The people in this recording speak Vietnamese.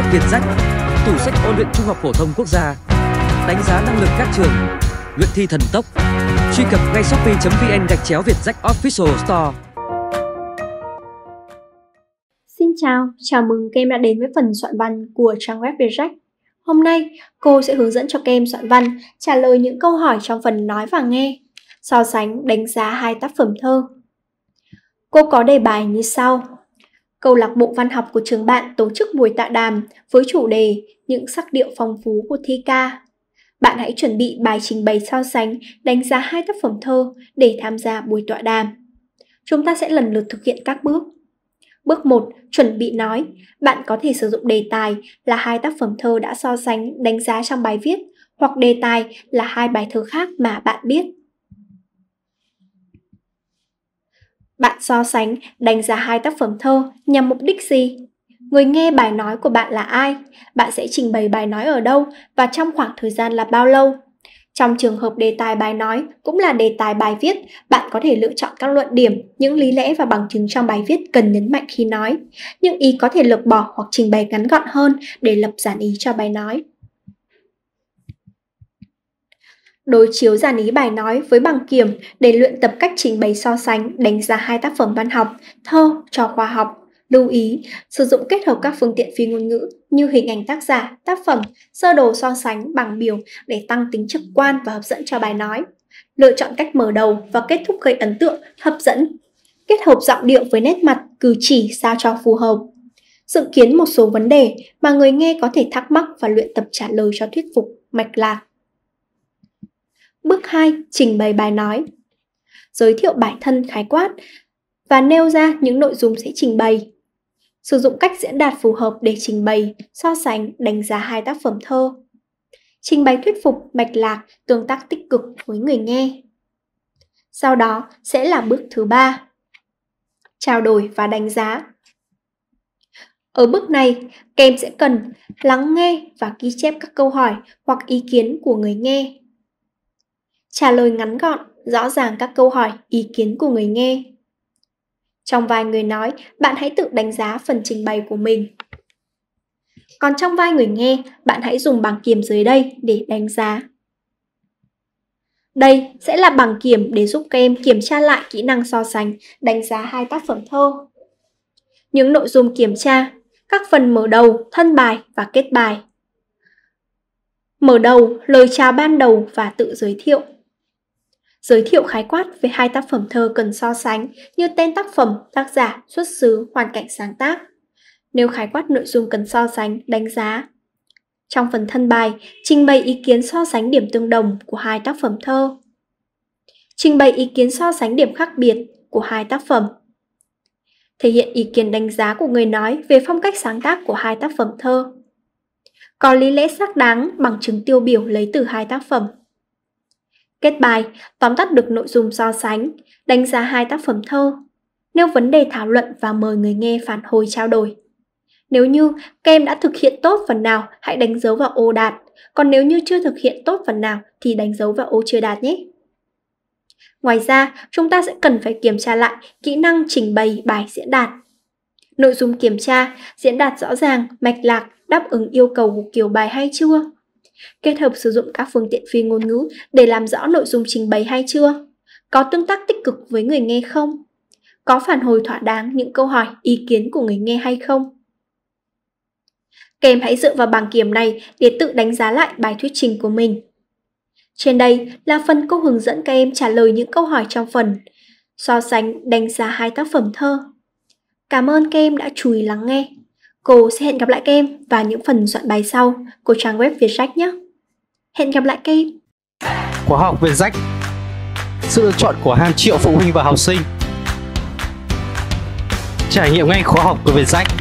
sách Việt Sách, tủ sách ôn luyện trung học phổ thông quốc gia, đánh giá năng lực các trường, luyện thi thần tốc. Truy cập ngay shopee.vn gạch chéo Việt Sách Official Store. Xin chào, chào mừng các em đã đến với phần soạn văn của trang web Việt Sách. Hôm nay, cô sẽ hướng dẫn cho các em soạn văn trả lời những câu hỏi trong phần nói và nghe, so sánh đánh giá hai tác phẩm thơ. Cô có đề bài như sau. Câu lạc bộ văn học của trường bạn tổ chức buổi tọa đàm với chủ đề Những sắc điệu phong phú của thi ca. Bạn hãy chuẩn bị bài trình bày so sánh, đánh giá hai tác phẩm thơ để tham gia buổi tọa đàm. Chúng ta sẽ lần lượt thực hiện các bước. Bước 1. Chuẩn bị nói. Bạn có thể sử dụng đề tài là hai tác phẩm thơ đã so sánh, đánh giá trong bài viết hoặc đề tài là hai bài thơ khác mà bạn biết. Bạn so sánh, đánh giá hai tác phẩm thơ nhằm mục đích gì? Người nghe bài nói của bạn là ai? Bạn sẽ trình bày bài nói ở đâu và trong khoảng thời gian là bao lâu? Trong trường hợp đề tài bài nói cũng là đề tài bài viết, bạn có thể lựa chọn các luận điểm, những lý lẽ và bằng chứng trong bài viết cần nhấn mạnh khi nói. Những ý có thể lược bỏ hoặc trình bày ngắn gọn hơn để lập giản ý cho bài nói. đối chiếu giản ý bài nói với bằng kiểm để luyện tập cách trình bày so sánh, đánh giá hai tác phẩm văn học, thơ cho khoa học. Lưu ý, sử dụng kết hợp các phương tiện phi ngôn ngữ như hình ảnh tác giả, tác phẩm, sơ đồ so sánh, bảng biểu để tăng tính trực quan và hấp dẫn cho bài nói. Lựa chọn cách mở đầu và kết thúc gây ấn tượng, hấp dẫn. Kết hợp giọng điệu với nét mặt, cử chỉ sao cho phù hợp. Dự kiến một số vấn đề mà người nghe có thể thắc mắc và luyện tập trả lời cho thuyết phục, mạch lạc. Bước 2. Trình bày bài nói Giới thiệu bản thân khái quát và nêu ra những nội dung sẽ trình bày. Sử dụng cách diễn đạt phù hợp để trình bày, so sánh, đánh giá hai tác phẩm thơ. Trình bày thuyết phục, mạch lạc, tương tác tích cực với người nghe. Sau đó sẽ là bước thứ ba. Trao đổi và đánh giá. Ở bước này, kèm sẽ cần lắng nghe và ghi chép các câu hỏi hoặc ý kiến của người nghe trả lời ngắn gọn, rõ ràng các câu hỏi, ý kiến của người nghe. Trong vai người nói, bạn hãy tự đánh giá phần trình bày của mình. Còn trong vai người nghe, bạn hãy dùng bảng kiểm dưới đây để đánh giá. Đây sẽ là bảng kiểm để giúp các em kiểm tra lại kỹ năng so sánh, đánh giá hai tác phẩm thơ. Những nội dung kiểm tra, các phần mở đầu, thân bài và kết bài. Mở đầu, lời chào ban đầu và tự giới thiệu giới thiệu khái quát về hai tác phẩm thơ cần so sánh như tên tác phẩm, tác giả, xuất xứ, hoàn cảnh sáng tác. Nếu khái quát nội dung cần so sánh, đánh giá. Trong phần thân bài, trình bày ý kiến so sánh điểm tương đồng của hai tác phẩm thơ. Trình bày ý kiến so sánh điểm khác biệt của hai tác phẩm. Thể hiện ý kiến đánh giá của người nói về phong cách sáng tác của hai tác phẩm thơ. Có lý lẽ xác đáng bằng chứng tiêu biểu lấy từ hai tác phẩm. Kết bài tóm tắt được nội dung so sánh, đánh giá hai tác phẩm thơ, nêu vấn đề thảo luận và mời người nghe phản hồi trao đổi. Nếu như các em đã thực hiện tốt phần nào, hãy đánh dấu vào ô đạt, còn nếu như chưa thực hiện tốt phần nào thì đánh dấu vào ô chưa đạt nhé. Ngoài ra, chúng ta sẽ cần phải kiểm tra lại kỹ năng trình bày bài diễn đạt. Nội dung kiểm tra, diễn đạt rõ ràng, mạch lạc, đáp ứng yêu cầu của kiểu bài hay chưa? kết hợp sử dụng các phương tiện phi ngôn ngữ để làm rõ nội dung trình bày hay chưa có tương tác tích cực với người nghe không có phản hồi thỏa đáng những câu hỏi ý kiến của người nghe hay không các em hãy dựa vào bảng kiểm này để tự đánh giá lại bài thuyết trình của mình. Trên đây là phần cô hướng dẫn các em trả lời những câu hỏi trong phần, so sánh đánh giá hai tác phẩm thơ. Cảm ơn các em đã chú ý lắng nghe. Cô sẽ hẹn gặp lại các em và những phần soạn bài sau của trang web Việt Sách nhé. Hẹn gặp lại các em. Khóa học Việt Sách Sự lựa chọn của hàng triệu phụ huynh và học sinh Trải nghiệm ngay khóa học của Việt Sách